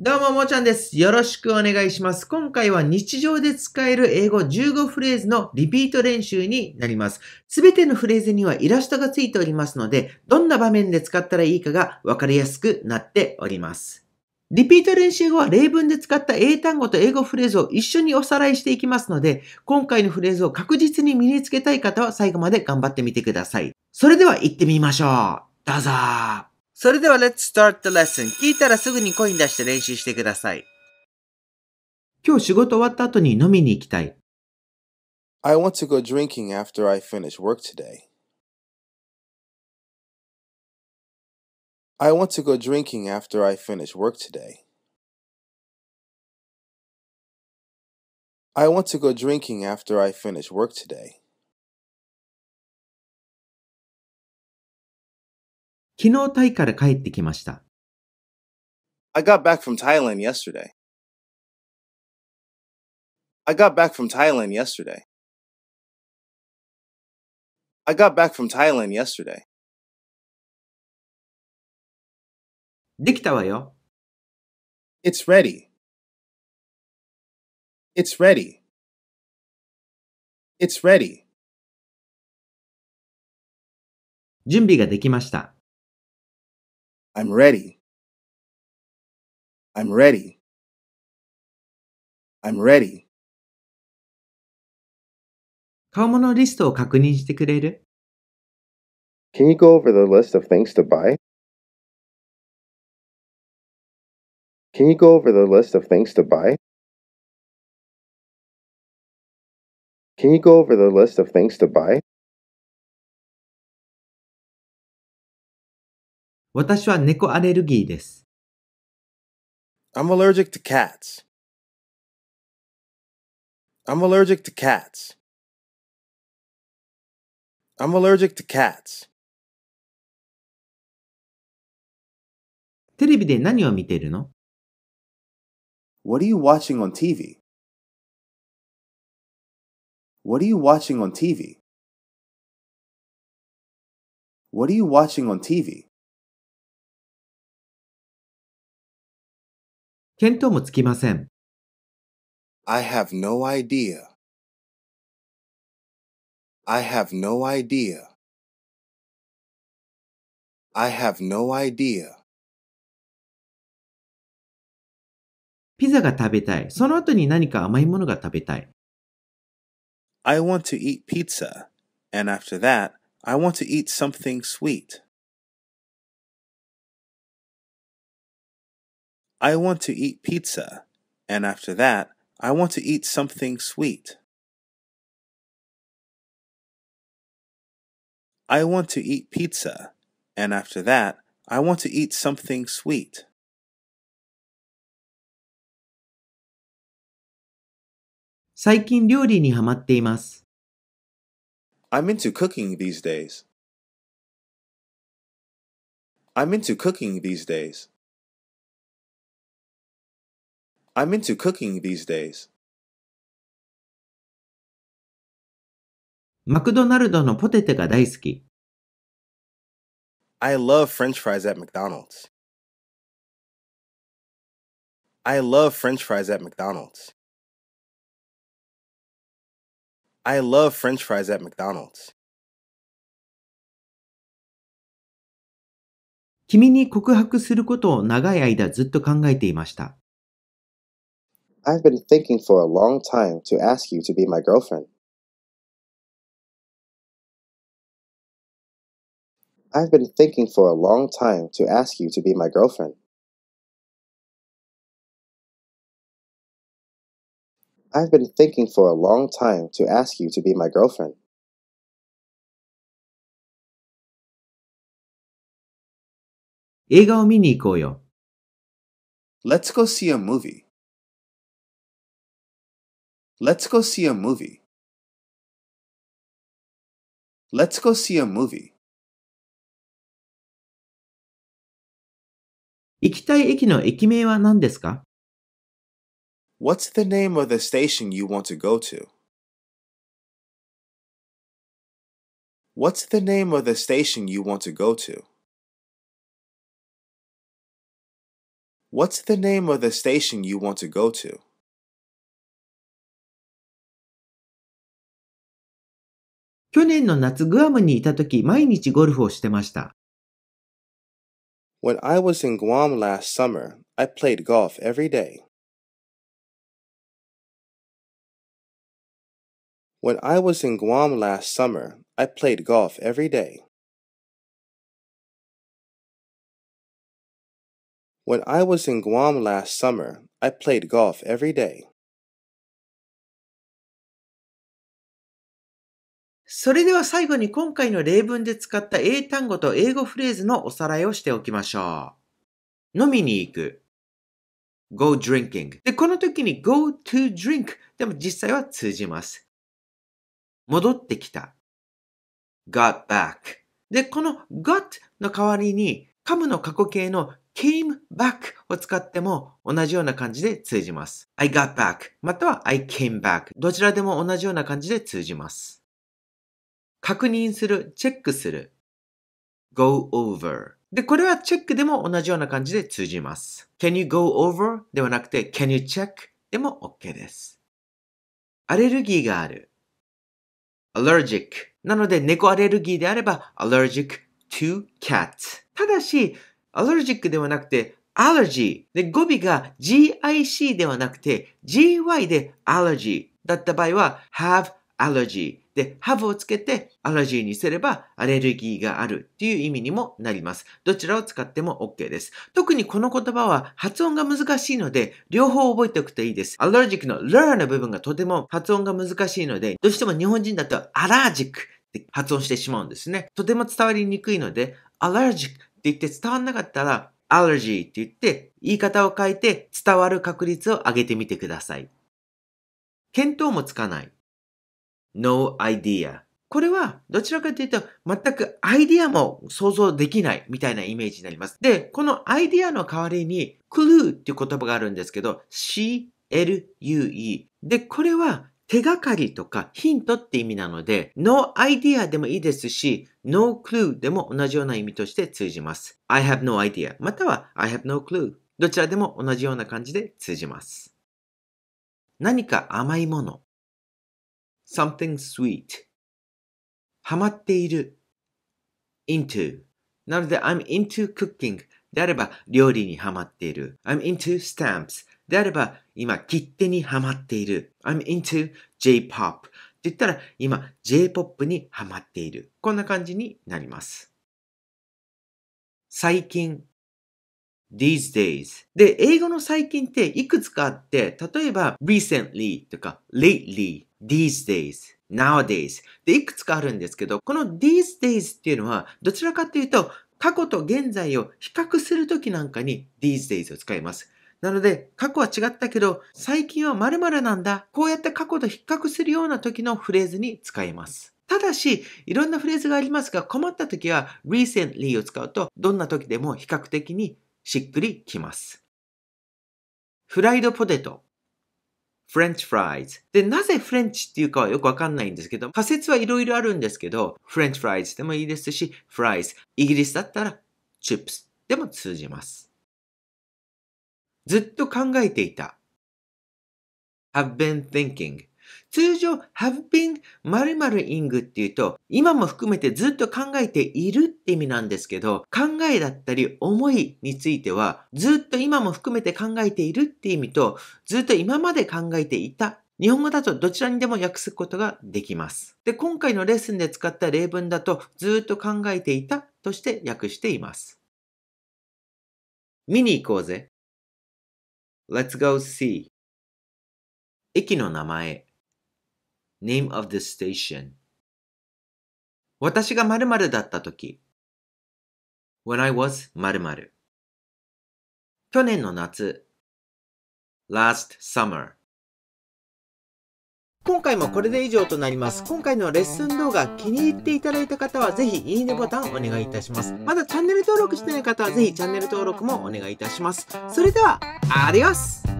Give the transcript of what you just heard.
どうも、もちゃんです。よろしくお願いします。今回は日常で使える英語15フレーズのリピート練習になります。すべてのフレーズにはイラストがついておりますので、どんな場面で使ったらいいかがわかりやすくなっております。リピート練習後は例文で使った英単語と英語フレーズを一緒におさらいしていきますので、今回のフレーズを確実に身につけたい方は最後まで頑張ってみてください。それでは行ってみましょう。どうぞそれでは Let's start the lesson. 聞いたらすぐにコイン出して練習してください。今日仕事終わった後に飲みに行きたい。I want to go drinking after I finish work today. I want to go drinking after I finish work today. I want to go drinking after I finish work today. 昨日タイから帰ってきました。I got back from Thailand yesterday. I got back from Thailand yesterday. I got back from Thailand yesterday. できたわよ。It's ready. It's ready. It's ready. 準備ができました。I'm ready. I'm ready. I'm ready. 買い物リストを確認してくれる Can you go over the list of things to buy? Can you go over the list of things to buy? Can you go over the list of things to buy? 私は猫アレルギーです。I'm allergic to cats. I'm allergic to cats. I'm allergic to cats. テレビで何を見てるの ?What are you watching on TV?What are you watching on TV? What are you watching on TV? 見当もつきません。I have no idea. I have no idea. I have no idea. ピザが食べたい。その後に何か甘いものが食べたい。I want to eat pizza, and after that, I want to eat something sweet. I want to eat pizza, and after that, I want to eat something sweet. I want to eat pizza, and after that, I want to eat something sweet. I'm into cooking these days. I'm into cooking these days. I'm into cooking these days. マクドナルドのポテトが大好き。I love french fries at McDonald's. I love french fries at McDonald's. I love french fries at McDonald's. 君に告白することを長い間ずっと考えていました。I've been thinking for a long time to ask you to be my girlfriend. I've been thinking for a long time to ask you to be my girlfriend. I've been thinking for a long time to ask you to be my girlfriend. let us go see a movie. Let's go see a movie. Let's go see a movie. 行きたい駅の駅名は何ですか What's the name of the station you want to go to? What's the name of the station you want to go to? What's the name of the station you want to go to? 去年の夏グアムにいた時毎日ゴルフをしてました。When I was in Guam last summer, I played golf every day. When I was in Guam last summer, I played golf every day. When I was in Guam last summer, I played golf every day. それでは最後に今回の例文で使った英単語と英語フレーズのおさらいをしておきましょう。飲みに行く。go drinking。で、この時に go to drink でも実際は通じます。戻ってきた。got back。で、この got の代わりに、カムの過去形の came back を使っても同じような感じで通じます。I got back または I came back どちらでも同じような感じで通じます。確認する、チェックする。go over で、これはチェックでも同じような感じで通じます。can you go over ではなくて can you check でも OK です。アレルギーがある。allergic なので猫アレルギーであれば allergic to cat ただし allergic ではなくて allergy で語尾が gic ではなくて gy で allergy だった場合は have allergy で、ハブをつけてアラジーにすればアレルギーがあるっていう意味にもなります。どちらを使っても OK です。特にこの言葉は発音が難しいので、両方覚えておくといいです。アラジックの learn の部分がとても発音が難しいので、どうしても日本人だとアラジックって発音してしまうんですね。とても伝わりにくいので、アラジックって言って伝わんなかったら、アレジーって言って言い方を変えて伝わる確率を上げてみてください。見当もつかない。no idea。これは、どちらかというと、全くアイディアも想像できないみたいなイメージになります。で、このアイディアの代わりに、クルーっていう言葉があるんですけど、C-L-U-E。で、これは、手がかりとかヒントって意味なので、no idea でもいいですし、no clue でも同じような意味として通じます。I have no idea または I have no clue どちらでも同じような感じで通じます。何か甘いもの、something sweet ハマっている into なので I'm into cooking であれば料理にハマっている I'm into stamps であれば今切手にハマっている I'm into J-pop って言ったら今 J-pop にハマっているこんな感じになります最近 these days で、英語の最近っていくつかあって、例えば recently とか lately, these days nowadays でいくつかあるんですけど、この these days っていうのはどちらかというと過去と現在を比較するときなんかに these days を使います。なので過去は違ったけど最近は〇〇なんだ。こうやって過去と比較するような時のフレーズに使います。ただし、いろんなフレーズがありますが、困った時は recently を使うと、どんな時でも比較的にしっくりきます。フライドポテト、フレンチフライズ。で、なぜフレンチっていうかはよくわかんないんですけど、仮説はいろいろあるんですけど、フレンチフライズでもいいですし、フライズ。イギリスだったら、チップスでも通じます。ずっと考えていた。have been thinking 通常、have been 〇〇 ing っていうと、今も含めてずっと考えているって意味なんですけど、考えだったり思いについては、ずっと今も含めて考えているって意味と、ずっと今まで考えていた日本語だとどちらにでも訳すことができます。で、今回のレッスンで使った例文だとずっと考えていたとして訳しています。見に行こうぜ。Let's go see. 駅の名前 Name of the station 私が〇〇だった時 When I was 〇〇去年の夏 Last summer 今回もこれで以上となります。今回のレッスン動画気に入っていただいた方はぜひいいねボタンお願いいたします。まだチャンネル登録してない方はぜひチャンネル登録もお願いいたします。それでは、アディオス